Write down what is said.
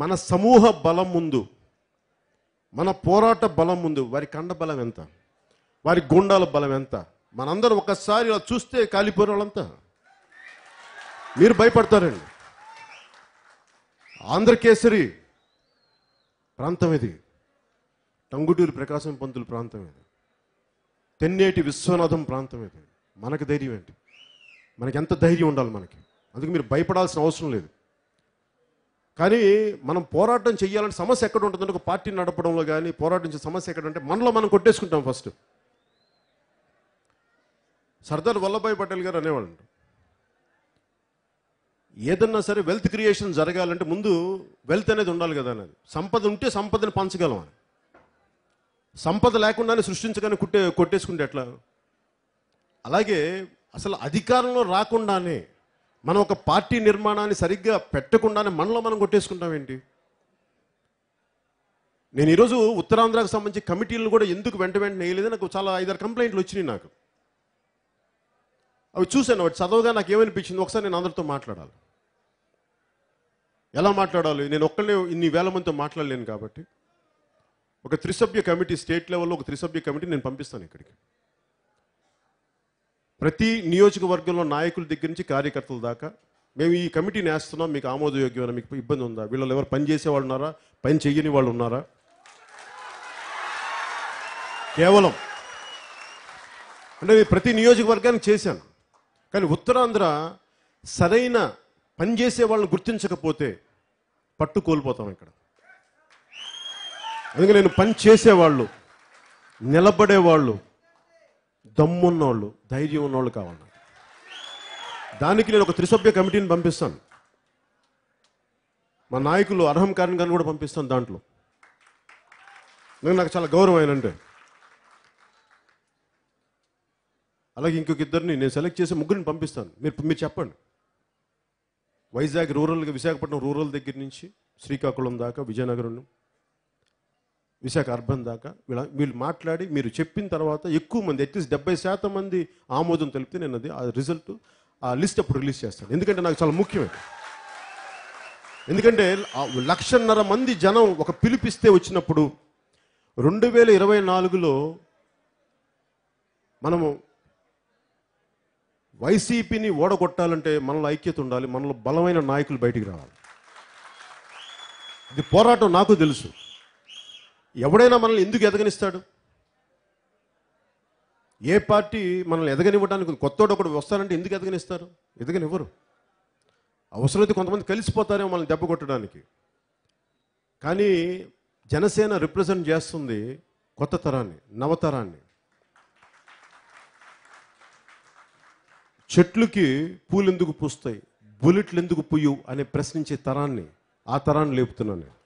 మన సమూహ బలం ముందు మన పోరాట బలం ముందు వారి కండ బలం ఎంత వారి గుండాల బలం ఎంత మనందరూ ఒకసారి ఇలా చూస్తే కాలిపోయిన వాళ్ళంతా మీరు భయపడతారండి ఆంధ్రకేసరి ప్రాంతం ఇది టంగుటూరు ప్రకాశం పంతులు ప్రాంతం ఇది తెన్నేటి విశ్వనాథం ప్రాంతం ఇది మనకు ధైర్యం ఏంటి మనకి ఎంత ధైర్యం ఉండాలి మనకి అందుకు మీరు భయపడాల్సిన అవసరం లేదు కానీ మనం పోరాటం చేయాలంటే సమస్య ఎక్కడ ఉంటుందంటే ఒక పార్టీ నడపడంలో కానీ పోరాటం చేసే సమస్య ఎక్కడంటే మనలో మనం కొట్టేసుకుంటాం ఫస్ట్ సర్దార్ వల్లభాయ్ పటేల్ గారు అనేవాళ్ళు ఏదన్నా సరే వెల్త్ క్రియేషన్ జరగాలంటే ముందు వెల్త్ అనేది ఉండాలి కదా అనేది సంపద ఉంటే సంపదని పంచగలం అని సంపద లేకుండానే సృష్టించగానే కుట్టే కొట్టేసుకుంటే ఎట్లా అలాగే అసలు అధికారంలో రాకుండానే మనం ఒక పార్టీ నిర్మాణాన్ని సరిగ్గా పెట్టకుండానే మనలో మనం కొట్టేసుకుంటాం ఏంటి నేను ఈరోజు ఉత్తరాంధ్రకు సంబంధించి కమిటీలను కూడా ఎందుకు వెంట వెంటనే వేయలేదు నాకు చాలా ఐదారు కంప్లైంట్లు వచ్చినాయి నాకు అవి చూశాను వాటి చదవగా నాకు ఏమనిపించింది ఒకసారి నేను అందరితో మాట్లాడాలి ఎలా మాట్లాడాలి నేను ఒక్కళ్ళే ఇన్ని వేల మందితో మాట్లాడలేను కాబట్టి ఒక త్రిసభ్య కమిటీ స్టేట్ లెవెల్లో ఒక త్రిసభ్య కమిటీ నేను పంపిస్తాను ఇక్కడికి ప్రతి నియోజకవర్గంలో నాయకుల దగ్గర నుంచి కార్యకర్తల దాకా మేము ఈ కమిటీని వేస్తున్నాం మీకు ఆమోదయోగ్యమైన మీకు ఇబ్బంది ఉందా వీళ్ళు ఎవరు పని వాళ్ళు ఉన్నారా పని చెయ్యని వాళ్ళు ఉన్నారా కేవలం అంటే ప్రతి నియోజకవర్గానికి చేశాను కానీ ఉత్తరాంధ్ర సరైన పనిచేసే వాళ్ళని గుర్తించకపోతే పట్టు కోల్పోతాం ఇక్కడ అందుకే నేను పని చేసేవాళ్ళు నిలబడేవాళ్ళు దమ్మున్నోళ్ళు ధైర్యం ఉన్నోళ్ళు కావాలి దానికి నేను ఒక త్రిసభ్య కమిటీని పంపిస్తాను మా నాయకులు అర్హం కారణ్ గారిని కూడా పంపిస్తాను దాంట్లో నేను నాకు చాలా గౌరవం ఆయనంటే అలాగే ఇంకొక ఇద్దరిని నేను సెలెక్ట్ చేసి ముగ్గురిని పంపిస్తాను మీరు మీరు చెప్పండి వైజాగ్ రూరల్గా విశాఖపట్నం రూరల్ దగ్గర నుంచి శ్రీకాకుళం దాకా విజయనగరం విశాఖ అర్బన్ దాకా వీళ్ళ వీళ్ళు మాట్లాడి మీరు చెప్పిన తర్వాత ఎక్కువ మంది అట్లీస్ట్ డెబ్బై శాతం మంది ఆమోదం తెలిపితే నేను అది ఆ రిజల్ట్ ఆ లిస్ట్ అప్పుడు రిలీజ్ చేస్తాను ఎందుకంటే నాకు చాలా ముఖ్యమే ఎందుకంటే లక్షన్నర మంది జనం ఒక పిలిపిస్తే వచ్చినప్పుడు రెండు వేల ఇరవై నాలుగులో మనము వైసీపీని ఓడగొట్టాలంటే మనలో ఐక్యత ఉండాలి మనలో బలమైన నాయకులు బయటికి రావాలి ఇది పోరాటం నాకు తెలుసు ఎవడైనా మనల్ని ఎందుకు ఎదగనిస్తాడు ఏ పార్టీ మనల్ని ఎదగనివ్వడానికి కొత్తోడు ఒకడు వస్తారంటే ఎందుకు ఎదగనిస్తారు ఎదగనివ్వరు అవసరమైతే కొంతమంది కలిసిపోతారేమో మనల్ని దెబ్బ కొట్టడానికి కానీ జనసేన రిప్రజెంట్ చేస్తుంది కొత్త తరాన్ని నవతరాన్ని చెట్లుకి పూలు ఎందుకు పూస్తాయి బుల్లెట్లు ఎందుకు పుయ్యు అని ప్రశ్నించే తరాన్ని ఆ తరాన్ని లేపుతున్నాను